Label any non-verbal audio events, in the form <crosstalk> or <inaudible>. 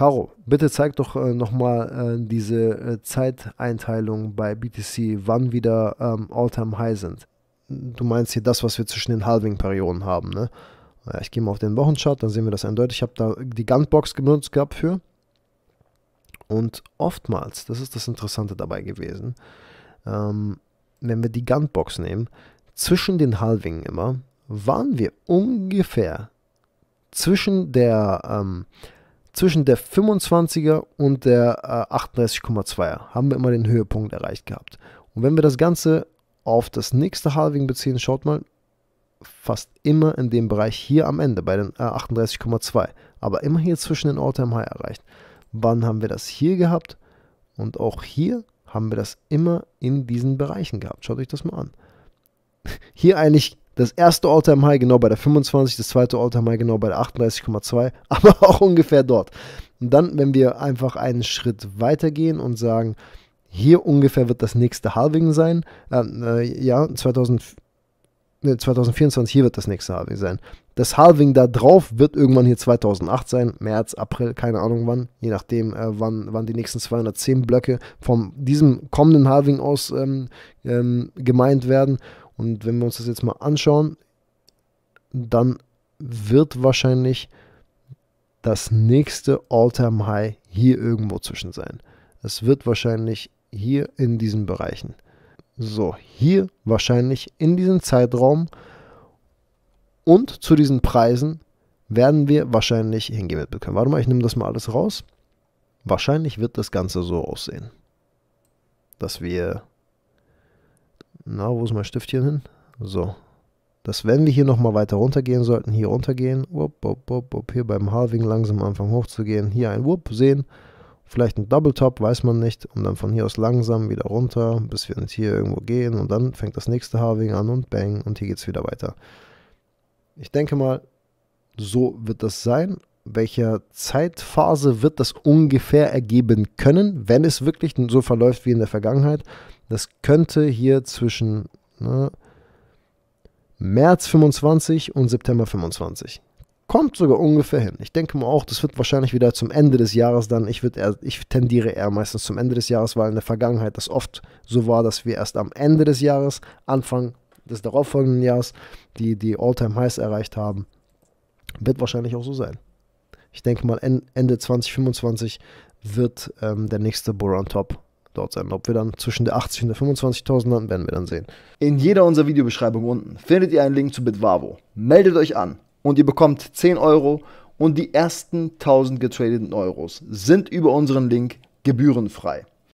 Caro, bitte zeig doch äh, nochmal äh, diese äh, Zeiteinteilung bei BTC, wann wieder ähm, All-Time high sind. Du meinst hier das, was wir zwischen den Halving-Perioden haben, ne? Ja, ich gehe mal auf den Wochenchart, dann sehen wir das eindeutig. Ich habe da die Gunbox genutzt gehabt für. Und oftmals, das ist das Interessante dabei gewesen, ähm, wenn wir die Gunbox nehmen, zwischen den Halvingen immer, waren wir ungefähr zwischen der ähm, zwischen der 25er und der äh, 38,2er haben wir immer den Höhepunkt erreicht gehabt. Und wenn wir das Ganze auf das nächste Halving beziehen, schaut mal, fast immer in dem Bereich hier am Ende bei den äh, 38,2, aber immer hier zwischen den All-Time High erreicht. Wann haben wir das hier gehabt? Und auch hier haben wir das immer in diesen Bereichen gehabt. Schaut euch das mal an. <laughs> Hier eigentlich das erste all time High genau bei der 25, das zweite all time High genau bei der 38,2, <laughs> aber auch ungefähr dort. Und dann, wenn wir einfach einen Schritt weitergehen und sagen, hier ungefähr wird das nächste Halving sein, äh, äh, ja, 2000, ne, 2024, hier wird das nächste Halving sein. Das Halving da drauf wird irgendwann hier 2008 sein, März, April, keine Ahnung wann, je nachdem, äh, wann, wann die nächsten 210 Blöcke von diesem kommenden Halving aus ähm, ähm, gemeint werden. Und wenn wir uns das jetzt mal anschauen, dann wird wahrscheinlich das nächste All-Time-High hier irgendwo zwischen sein. Es wird wahrscheinlich hier in diesen Bereichen. So, hier wahrscheinlich in diesem Zeitraum und zu diesen Preisen werden wir wahrscheinlich hingewettet können. Warte mal, ich nehme das mal alles raus. Wahrscheinlich wird das Ganze so aussehen, dass wir na, wo ist mein Stiftchen hin? So. Dass wenn wir hier nochmal weiter runtergehen sollten, hier runtergehen, wupp, wupp, wupp, wupp, hier beim Halving langsam anfangen hochzugehen, hier ein Wupp sehen, vielleicht ein Double Top, weiß man nicht, und dann von hier aus langsam wieder runter, bis wir nicht hier irgendwo gehen und dann fängt das nächste Halving an und bang und hier geht es wieder weiter. Ich denke mal, so wird das sein. Welcher Zeitphase wird das ungefähr ergeben können, wenn es wirklich so verläuft wie in der Vergangenheit? Das könnte hier zwischen ne, März 25 und September 25. Kommt sogar ungefähr hin. Ich denke mal auch, das wird wahrscheinlich wieder zum Ende des Jahres dann. Ich, eher, ich tendiere eher meistens zum Ende des Jahres, weil in der Vergangenheit das oft so war, dass wir erst am Ende des Jahres, Anfang des darauffolgenden Jahres, die, die All-Time-Highs erreicht haben. Wird wahrscheinlich auch so sein. Ich denke mal, Ende 2025 wird ähm, der nächste Boron on Top dort sein. Ob wir dann zwischen der 80 und der 25.000 landen, werden wir dann sehen. In jeder unserer Videobeschreibung unten findet ihr einen Link zu Bitwavo. Meldet euch an und ihr bekommt 10 Euro und die ersten 1000 getradeten Euros sind über unseren Link gebührenfrei.